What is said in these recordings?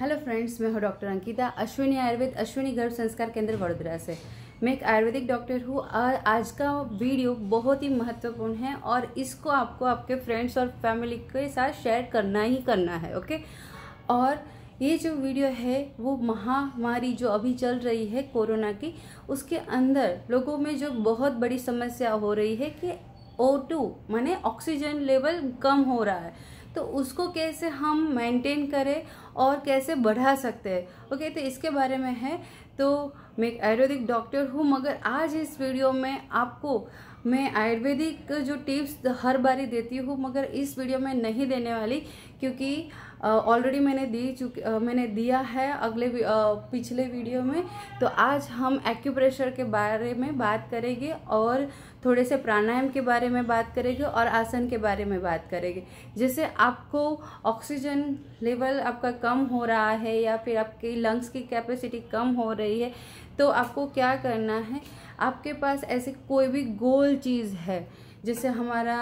hello friends मैं हूँ doctor Ankita Ashwini Ayurveda Ashwini Garbh Sanskar केंद्र वडोदरा से मैं एक आयुर्वेदिक डॉक्टर हूँ और आज का वीडियो बहुत ही महत्वपूर्ण है और इसको आपको आपके फ्रेंड्स और फैमिली के साथ शेयर करना ही करना है ओके और ये जो वीडियो है वो महामारी जो अभी चल रही है कोरोना की उसके अंदर लोगों में जो बहुत बड़ी समस्या हो रही है कि ओ टू ऑक्सीजन लेवल कम हो रहा है तो उसको कैसे हम मेंटेन करें और कैसे बढ़ा सकते हैं ओके तो इसके बारे में है तो मैं एक आयुर्वेदिक डॉक्टर हूँ मगर आज इस वीडियो में आपको मैं आयुर्वेदिक जो टिप्स हर बारी देती हूँ मगर इस वीडियो में नहीं देने वाली क्योंकि ऑलरेडी मैंने दी चुकी मैंने दिया है अगले पिछले वीडियो में तो आज हम एक्यूप्रेशर के बारे में बात करेंगे और थोड़े से प्राणायाम के बारे में बात करेंगे और आसन के बारे में बात करेंगे जिससे आपको ऑक्सीजन लेवल आपका कम हो रहा है या फिर आपकी लंग्स की कैपेसिटी कम हो रही है तो आपको क्या करना है आपके पास ऐसी कोई भी गोल चीज़ है जैसे हमारा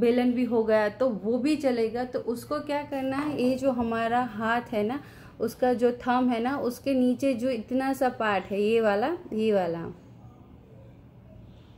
बेलन भी हो गया तो वो भी चलेगा तो उसको क्या करना है ये जो हमारा हाथ है ना उसका जो थम है ना उसके नीचे जो इतना सा पार्ट है ये वाला ये वाला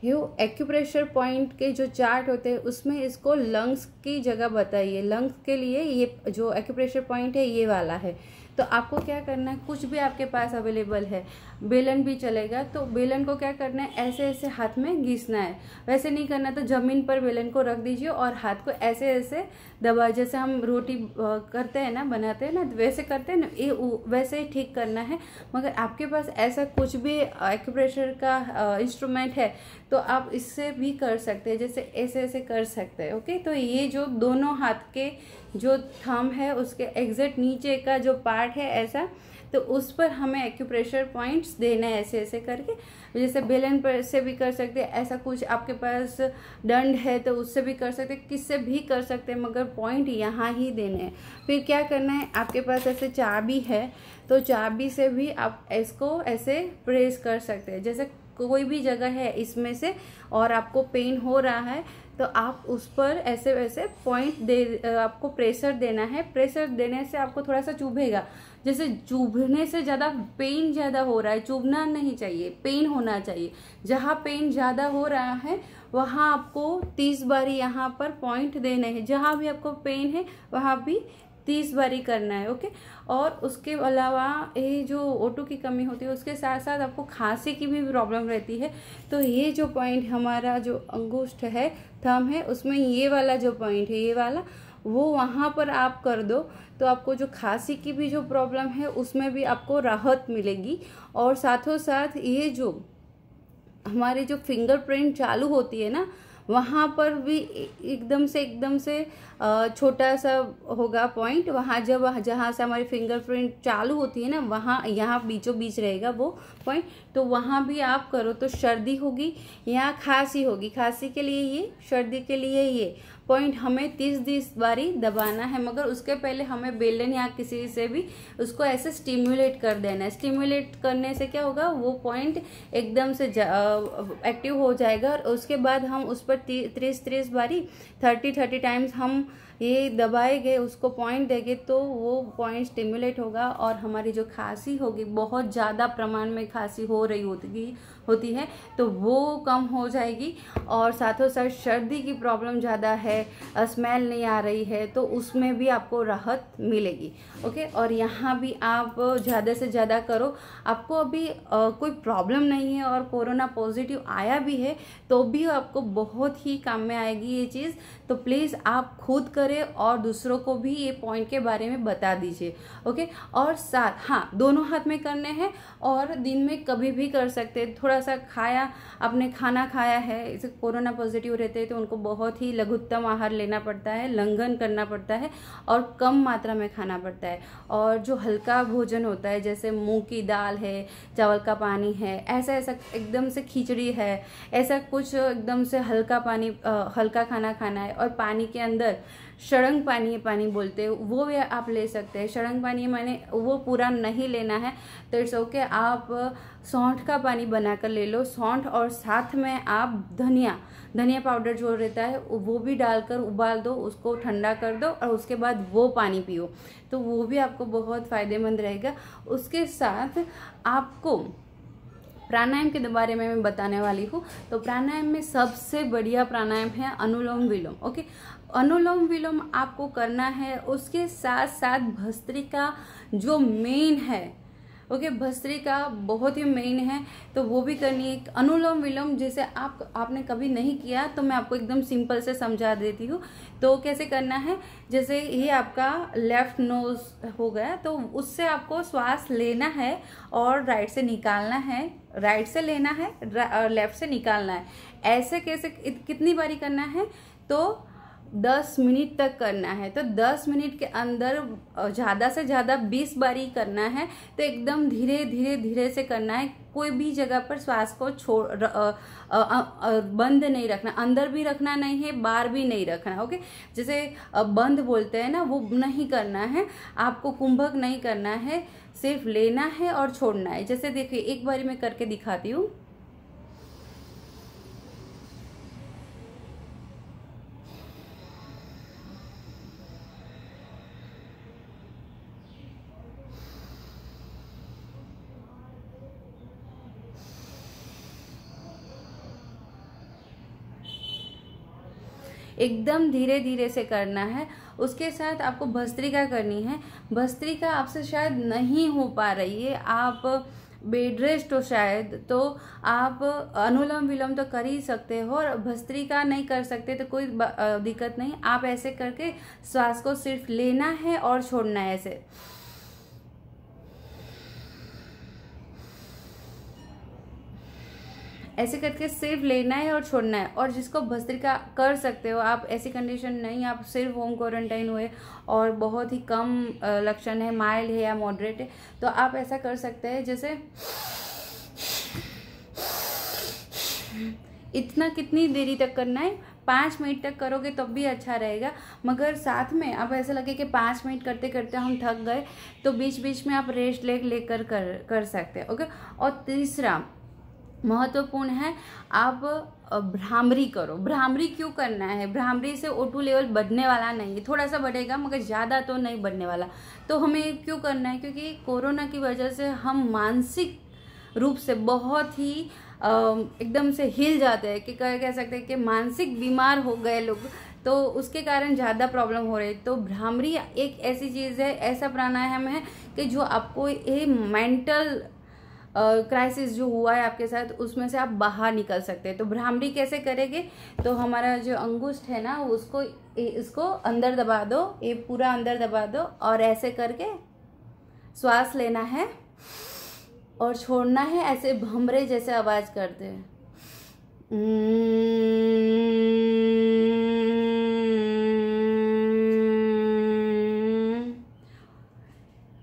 यू एक्यूप्रेशर पॉइंट के जो चार्ट होते हैं उसमें इसको लंग्स की जगह बताइए लंग्स के लिए ये जो एक्यूप्रेशर पॉइंट है ये वाला है तो आपको क्या करना है कुछ भी आपके पास अवेलेबल है बेलन भी चलेगा तो बेलन को क्या करना है ऐसे ऐसे हाथ में घिसना है वैसे नहीं करना तो ज़मीन पर बेलन को रख दीजिए और हाथ को ऐसे ऐसे दबा जैसे हम रोटी करते हैं ना बनाते हैं ना तो वैसे करते हैं ना ये वैसे ही ठीक करना है मगर आपके पास ऐसा कुछ भी एक्यूप्रेशर का इंस्ट्रूमेंट है तो आप इससे भी कर सकते हैं जैसे ऐसे ऐसे कर सकते हैं ओके तो ये जो दोनों हाथ के जो थम है उसके एग्जैक्ट नीचे का जो पार्ट है ऐसा तो उस पर हमें एक्यूप्रेशर पॉइंट्स देना है ऐसे ऐसे करके जैसे बेलन पर से भी कर सकते हैं ऐसा कुछ आपके पास दंड है तो उससे भी कर सकते हैं किससे भी कर सकते हैं मगर पॉइंट यहाँ ही देने हैं फिर क्या करना है आपके पास ऐसे चाबी है तो चाबी से भी आप इसको ऐसे प्रेस कर सकते हैं जैसे कोई भी जगह है इसमें से और आपको पेन हो रहा है तो आप उस पर ऐसे वैसे पॉइंट दे आपको प्रेशर देना है प्रेशर देने से आपको थोड़ा सा चुभेगा जैसे चुभने से ज़्यादा पेन ज़्यादा हो रहा है चुभना नहीं चाहिए पेन होना चाहिए जहाँ पेन ज़्यादा हो रहा है वहाँ आपको तीस बार यहाँ पर पॉइंट देने हैं जहाँ भी आपको पेन है वहाँ भी तीस बारी करना है ओके और उसके अलावा ये जो ओटो की कमी होती है उसके साथ साथ आपको खांसी की भी प्रॉब्लम रहती है तो ये जो पॉइंट हमारा जो अंगुष्ठ है थम है उसमें ये वाला जो पॉइंट है ये वाला वो वहाँ पर आप कर दो तो आपको जो खांसी की भी जो प्रॉब्लम है उसमें भी आपको राहत मिलेगी और साथों साथ ये जो हमारी जो फिंगरप्रिंट चालू होती है ना वहाँ पर भी एकदम से एकदम से छोटा सा होगा पॉइंट वहाँ जब जहाँ से हमारी फिंगरप्रिंट चालू होती है ना वहाँ यहाँ बीचों बीच रहेगा वो पॉइंट तो वहाँ भी आप करो तो सर्दी होगी यहाँ खांसी होगी खांसी के लिए ये सर्दी के लिए ये पॉइंट हमें तीस तीस बारी दबाना है मगर उसके पहले हमें बेलन या किसी से भी उसको ऐसे स्टिम्युलेट कर देना है स्टिम्युलेट करने से क्या होगा वो पॉइंट एकदम से एक्टिव हो जाएगा और उसके बाद हम उस पर तीस तीस बारी थर्टी थर्टी टाइम्स हम ये दबाएंगे उसको पॉइंट देंगे तो वो पॉइंट स्टिमुलेट होगा और हमारी जो खांसी होगी बहुत ज़्यादा प्रमाण में खांसी हो रही होती होती है तो वो कम हो जाएगी और साथों साथ सर्दी की प्रॉब्लम ज़्यादा है स्मेल नहीं आ रही है तो उसमें भी आपको राहत मिलेगी ओके और यहाँ भी आप ज़्यादा से ज़्यादा करो आपको अभी आ, कोई प्रॉब्लम नहीं है और कोरोना पॉजिटिव आया भी है तो भी आपको बहुत ही काम में आएगी ये चीज़ तो प्लीज़ आप खुद कर करें और दूसरों को भी ये पॉइंट के बारे में बता दीजिए ओके और साथ हाँ दोनों हाथ में करने हैं और दिन में कभी भी कर सकते हैं थोड़ा सा खाया आपने खाना खाया है इसे कोरोना पॉजिटिव रहते हैं तो उनको बहुत ही लघुत्तम आहार लेना पड़ता है लंघन करना पड़ता है और कम मात्रा में खाना पड़ता है और जो हल्का भोजन होता है जैसे मूँग की दाल है चावल का पानी है ऐसा ऐसा एकदम से खिचड़ी है ऐसा कुछ एकदम से हल्का पानी आ, हल्का खाना खाना है और पानी के अंदर शड़ंग पानी पानी बोलते हैं वो भी आप ले सकते हैं शड़ंग पानी मैंने वो पूरा नहीं लेना है तो इट्स ओके आप सौंठ का पानी बनाकर ले लो सौंठ और साथ में आप धनिया धनिया पाउडर जो रहता है वो भी डालकर उबाल दो उसको ठंडा कर दो और उसके बाद वो पानी पियो तो वो भी आपको बहुत फ़ायदेमंद रहेगा उसके साथ आपको प्राणायाम के बारे में मैं बताने वाली हूँ तो प्राणायाम में सबसे बढ़िया प्राणायाम है अनुलोम विलोम ओके अनुलोम विलोम आपको करना है उसके साथ साथ भस्त्रिका जो मेन है ओके भस्त्री का बहुत ही मेन है तो वो भी करनी है अनुलोम विलोम जिसे आप आपने कभी नहीं किया तो मैं आपको एकदम सिंपल से समझा देती हूँ तो कैसे करना है जैसे ये आपका लेफ्ट नोज हो गया तो उससे आपको श्वास लेना है और राइट से निकालना है राइट से लेना है और लेफ्ट से निकालना है ऐसे कैसे कितनी बारी करना है तो दस मिनट तक करना है तो दस मिनट के अंदर ज़्यादा से ज़्यादा बीस बारी करना है तो एकदम धीरे धीरे धीरे से करना है कोई भी जगह पर श्वास को छोड़ बंद नहीं रखना अंदर भी रखना नहीं है बाहर भी नहीं रखना ओके जैसे बंद बोलते हैं ना वो नहीं करना है आपको कुंभक नहीं करना है सिर्फ लेना है और छोड़ना है जैसे देखिए एक बारी मैं करके दिखाती हूँ एकदम धीरे धीरे से करना है उसके साथ आपको भस्त्रिका करनी है भस्त्रिका आपसे शायद नहीं हो पा रही है आप बेड रेस्ट हो शायद तो आप अनुलोम विलोम तो कर ही सकते हो और भस्त्रिका नहीं कर सकते तो कोई दिक्कत नहीं आप ऐसे करके श्वास को सिर्फ लेना है और छोड़ना है ऐसे ऐसे करके सिर्फ लेना है और छोड़ना है और जिसको भस्त्रिका कर सकते हो आप ऐसी कंडीशन नहीं आप सिर्फ होम क्वारंटाइन हुए और बहुत ही कम लक्षण है माइल्ड है या मॉडरेट है तो आप ऐसा कर सकते हैं जैसे इतना कितनी देरी तक करना है पाँच मिनट तक करोगे तब तो भी अच्छा रहेगा मगर साथ में अब ऐसा लगे कि पाँच मिनट करते करते हम थक गए तो बीच बीच में आप रेस्ट लेग लेकर कर कर सकते हैं ओके और तीसरा महत्वपूर्ण है आप भ्रामरी करो भ्रामरी क्यों करना है भ्रामरी से ओ टू लेवल बढ़ने वाला नहीं है थोड़ा सा बढ़ेगा मगर ज़्यादा तो नहीं बढ़ने वाला तो हमें क्यों करना है क्योंकि कोरोना की वजह से हम मानसिक रूप से बहुत ही एकदम से हिल जाते हैं कि कह कह सकते हैं कि मानसिक बीमार हो गए लोग तो उसके कारण ज़्यादा प्रॉब्लम हो रही है तो भ्रामरी एक ऐसी चीज़ है ऐसा प्राणायाम है कि जो आपको ये मेंटल क्राइसिस जो हुआ है आपके साथ उसमें से आप बाहर निकल सकते हैं तो भ्रामरी कैसे करेंगे तो हमारा जो अंगुष्ठ है ना उसको इसको अंदर दबा दो ये पूरा अंदर दबा दो और ऐसे करके श्वास लेना है और छोड़ना है ऐसे भमरे जैसे आवाज़ करते हैं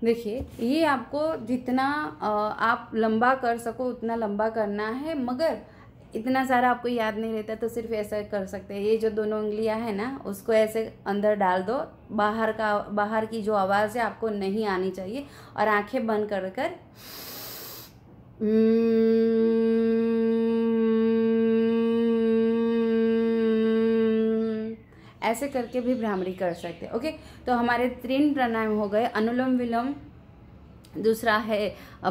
देखिए ये आपको जितना आप लंबा कर सको उतना लंबा करना है मगर इतना सारा आपको याद नहीं रहता तो सिर्फ ऐसा कर सकते हैं ये जो दोनों उंगलियां हैं ना उसको ऐसे अंदर डाल दो बाहर का बाहर की जो आवाज़ है आपको नहीं आनी चाहिए और आंखें बंद कर कर हम्म, ऐसे करके भी भ्रामरी कर सकते हैं ओके तो हमारे तीन प्राणायाम हो गए अनुलोम विलोम दूसरा है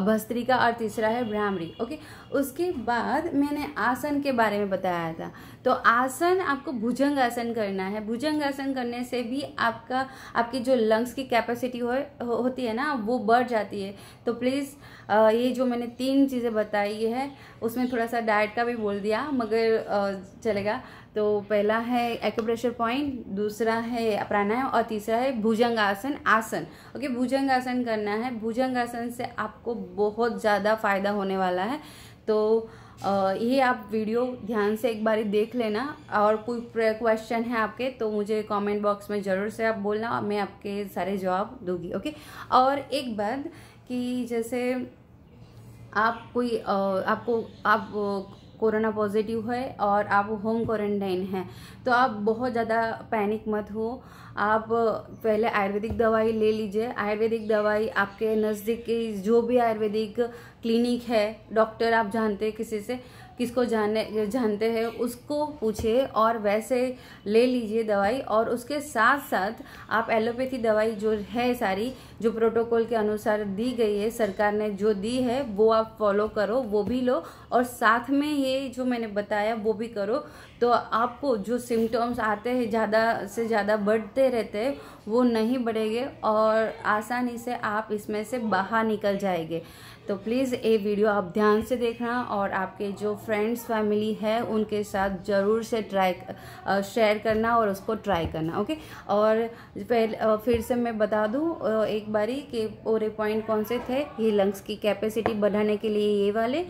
भस्त्रिका और तीसरा है भ्रामरी ओके उसके बाद मैंने आसन के बारे में बताया था तो आसन आपको भुजंग आसन करना है भुजंग आसन करने से भी आपका आपकी जो लंग्स की कैपेसिटी हो, हो, होती है ना वो बढ़ जाती है तो प्लीज़ ये जो मैंने तीन चीज़ें बताई है उसमें थोड़ा सा डाइट का भी बोल दिया मगर चलेगा तो पहला है एक्यूप्रेशर पॉइंट दूसरा है प्राणायाम और तीसरा है भुजंग आसन आसन ओके भुजंग आसन करना है भुजंग आसन से आपको बहुत ज़्यादा फ़ायदा होने वाला है तो ये आप वीडियो ध्यान से एक बार देख लेना और कोई क्वेश्चन है आपके तो मुझे कमेंट बॉक्स में ज़रूर से आप बोलना मैं आपके सारे जवाब दूंगी ओके और एक बात कि जैसे आप कोई आपको आप कोरोना पॉजिटिव है और आप होम क्वारंटाइन हैं तो आप बहुत ज़्यादा पैनिक मत हो आप पहले आयुर्वेदिक दवाई ले लीजिए आयुर्वेदिक दवाई आपके नज़दीक की जो भी आयुर्वेदिक क्लिनिक है डॉक्टर आप जानते हैं किसी से किसको जाने जानते हैं उसको पूछिए और वैसे ले लीजिए दवाई और उसके साथ साथ आप एलोपैथी दवाई जो है सारी जो प्रोटोकॉल के अनुसार दी गई है सरकार ने जो दी है वो आप फॉलो करो वो भी लो और साथ में ये जो मैंने बताया वो भी करो तो आपको जो सिम्टम्स आते हैं ज़्यादा से ज़्यादा बढ़ते रहते हैं वो नहीं बढ़ेंगे और आसानी से आप इसमें से बाहर निकल जाएंगे तो प्लीज़ ये वीडियो आप ध्यान से देखना और आपके जो फ्रेंड्स फैमिली है उनके साथ ज़रूर से ट्राई शेयर करना और उसको ट्राई करना ओके और पहले फिर से मैं बता दूँ एक बारी कि पूरे पॉइंट कौन से थे ये लंग्स की कैपेसिटी बढ़ाने के लिए ये वाले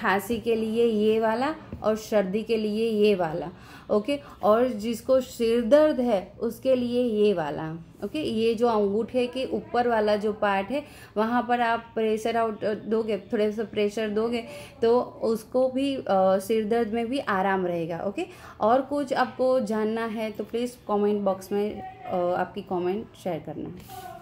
खांसी के लिए ये वाला और सर्दी के लिए ये वाला ओके और जिसको सिर दर्द है उसके लिए ये वाला ओके ये जो अंगूठे के ऊपर वाला जो पार्ट है वहाँ पर आप प्रेशर आउट दोगे थोड़े से प्रेशर दोगे तो उसको भी सिर दर्द में भी आराम रहेगा ओके और कुछ आपको जानना है तो प्लीज़ कमेंट बॉक्स में आपकी कमेंट शेयर करना है